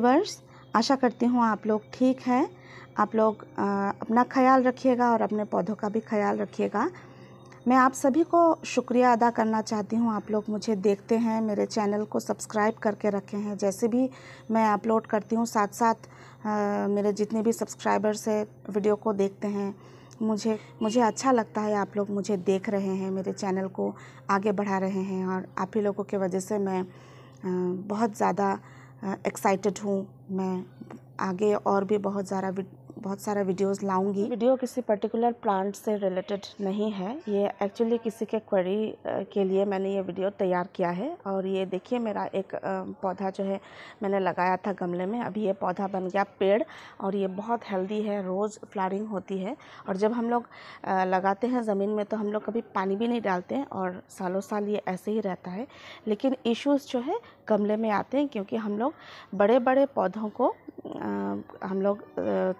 viewers आशा करती हूँ आप लोग ठीक हैं आप लोग आ, अपना ख्याल रखिएगा और अपने पौधों का भी ख्याल रखिएगा मैं आप सभी को शुक्रिया अदा करना चाहती हूँ आप लोग मुझे देखते हैं मेरे चैनल को सब्सक्राइब करके रखे हैं जैसे भी मैं अपलोड करती हूँ साथ साथ आ, मेरे जितने भी सब्सक्राइबर्स है वीडियो को देखते हैं मुझे मुझे अच्छा लगता है आप लोग मुझे देख रहे हैं मेरे चैनल को आगे बढ़ा रहे हैं और आप ही लोगों के वजह से मैं बहुत ज़्यादा एक्साइटेड हूँ मैं आगे और भी बहुत सारा बहुत सारा वीडियोस लाऊंगी वीडियो किसी पर्टिकुलर प्लांट से रिलेटेड नहीं है ये एक्चुअली किसी के क्वेरी के लिए मैंने ये वीडियो तैयार किया है और ये देखिए मेरा एक पौधा जो है मैंने लगाया था गमले में अभी ये पौधा बन गया पेड़ और ये बहुत हेल्दी है रोज़ फ्लारिंग होती है और जब हम लोग लगाते हैं ज़मीन में तो हम लोग कभी पानी भी नहीं डालते हैं और सालों साल ये ऐसे ही रहता है लेकिन इशूज़ जो है गमले में आते हैं क्योंकि हम लोग बड़े बड़े पौधों को हम लोग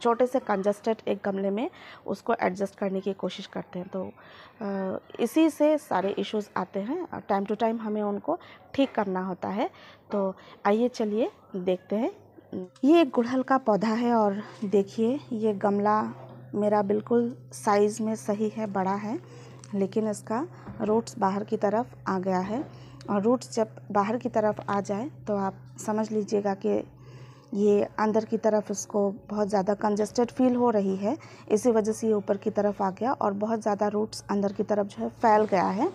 छोटे से कंजस्टेड एक गमले में उसको एडजस्ट करने की कोशिश करते हैं तो इसी से सारे इश्यूज आते हैं टाइम टू टाइम हमें उनको ठीक करना होता है तो आइए चलिए देखते हैं ये एक गुड़हल का पौधा है और देखिए ये गमला मेरा बिल्कुल साइज़ में सही है बड़ा है लेकिन इसका रूट्स बाहर की तरफ आ गया है और रूट्स जब बाहर की तरफ आ जाए तो आप समझ लीजिएगा कि ये अंदर की तरफ उसको बहुत ज़्यादा कंजस्टेड फील हो रही है इसी वजह से ये ऊपर की तरफ आ गया और बहुत ज़्यादा रूट्स अंदर की तरफ जो है फैल गया है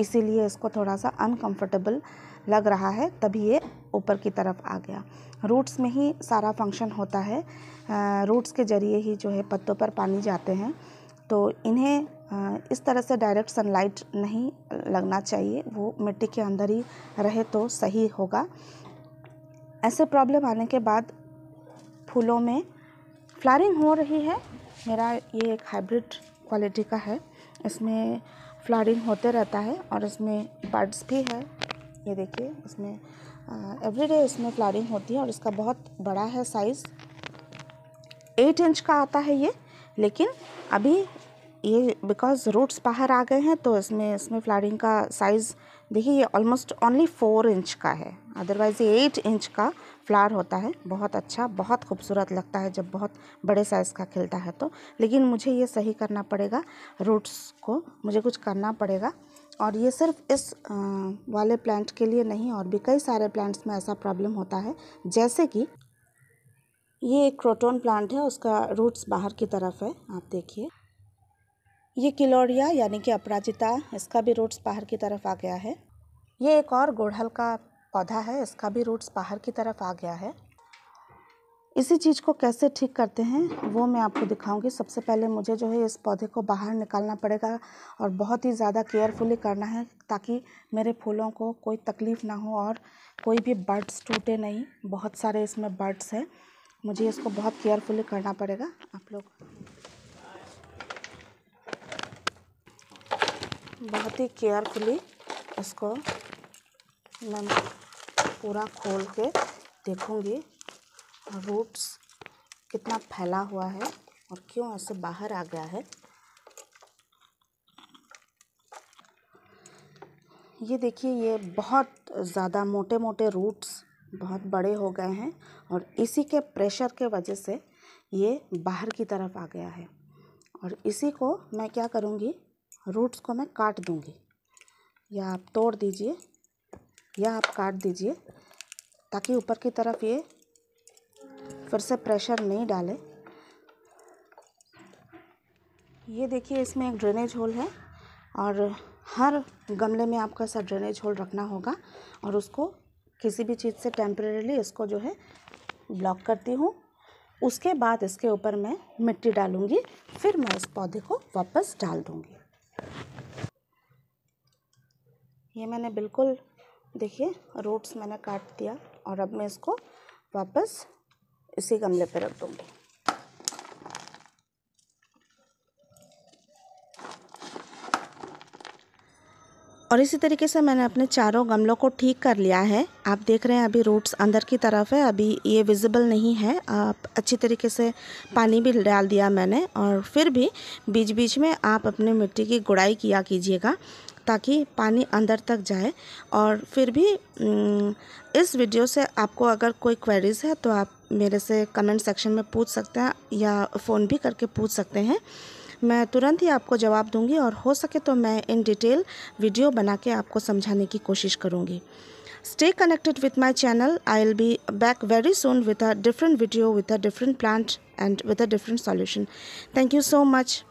इसीलिए इसको थोड़ा सा अनकंफर्टेबल लग रहा है तभी ये ऊपर की तरफ आ गया रूट्स में ही सारा फंक्शन होता है रूट्स के ज़रिए ही जो है पत्तों पर पानी जाते हैं तो इन्हें इस तरह से डायरेक्ट सनलाइट नहीं लगना चाहिए वो मिट्टी के अंदर ही रहे तो सही होगा ऐसे प्रॉब्लम आने के बाद फूलों में फ्लारिंग हो रही है मेरा ये एक हाइब्रिड क्वालिटी का है इसमें फ्लारिंग होते रहता है और इसमें बर्ड्स भी है ये देखिए इसमें एवरीडे इसमें फ्लारिंग होती है और इसका बहुत बड़ा है साइज़ एट इंच का आता है ये लेकिन अभी ये बिकॉज रूट्स बाहर आ गए हैं तो इसमें इसमें फ्लावरिंग का साइज़ देखिए ये ऑलमोस्ट ओनली फोर इंच का है अदरवाइज़ ये एट इंच का फ्लावर होता है बहुत अच्छा बहुत खूबसूरत लगता है जब बहुत बड़े साइज़ का खिलता है तो लेकिन मुझे ये सही करना पड़ेगा रूट्स को मुझे कुछ करना पड़ेगा और ये सिर्फ इस वाले प्लांट के लिए नहीं और भी कई सारे प्लांट्स में ऐसा प्रॉब्लम होता है जैसे कि ये एक क्रोटोन प्लांट है उसका रूट्स बाहर की तरफ है आप देखिए ये किलोरिया यानी कि अपराजिता इसका भी रूट्स बाहर की तरफ आ गया है ये एक और गुड़हल का पौधा है इसका भी रूट्स बाहर की तरफ आ गया है इसी चीज़ को कैसे ठीक करते हैं वो मैं आपको दिखाऊंगी सबसे पहले मुझे जो है इस पौधे को बाहर निकालना पड़ेगा और बहुत ही ज़्यादा केयरफुली करना है ताकि मेरे फूलों को कोई तकलीफ़ ना हो और कोई भी बर्ड्स टूटे नहीं बहुत सारे इसमें बर्ड्स हैं मुझे इसको बहुत केयरफुली करना पड़ेगा आप लोग बहुत ही केयरफुली इसको मैं पूरा खोल के देखूँगी रूट्स कितना फैला हुआ है और क्यों ऐसे बाहर आ गया है ये देखिए ये बहुत ज़्यादा मोटे मोटे रूट्स बहुत बड़े हो गए हैं और इसी के प्रेशर के वजह से ये बाहर की तरफ आ गया है और इसी को मैं क्या करूँगी रूट्स को मैं काट दूँगी या आप तोड़ दीजिए या आप काट दीजिए ताकि ऊपर की तरफ ये फिर से प्रेशर नहीं डाले ये देखिए इसमें एक ड्रेनेज होल है और हर गमले में आपका सा ड्रेनेज होल रखना होगा और उसको किसी भी चीज़ से टेम्परेली इसको जो है ब्लॉक करती हूँ उसके बाद इसके ऊपर मैं मिट्टी डालूँगी फिर मैं इस पौधे को वापस डाल दूँगी ये मैंने बिल्कुल देखिए रूट्स मैंने काट दिया और अब मैं इसको वापस इसी गमले पर रख दूँगी और इसी तरीके से मैंने अपने चारों गमलों को ठीक कर लिया है आप देख रहे हैं अभी रूट्स अंदर की तरफ है अभी ये विजिबल नहीं है आप अच्छी तरीके से पानी भी डाल दिया मैंने और फिर भी बीच बीच में आप अपने मिट्टी की गुड़ाई किया कीजिएगा ताकि पानी अंदर तक जाए और फिर भी इस वीडियो से आपको अगर कोई क्वेरीज है तो आप मेरे से कमेंट सेक्शन में पूछ सकते हैं या फ़ोन भी करके पूछ सकते हैं मैं तुरंत ही आपको जवाब दूंगी और हो सके तो मैं इन डिटेल वीडियो बना के आपको समझाने की कोशिश करूंगी stay connected with my channel I will be back very soon with a different video with a different plan and with a different solution thank you so much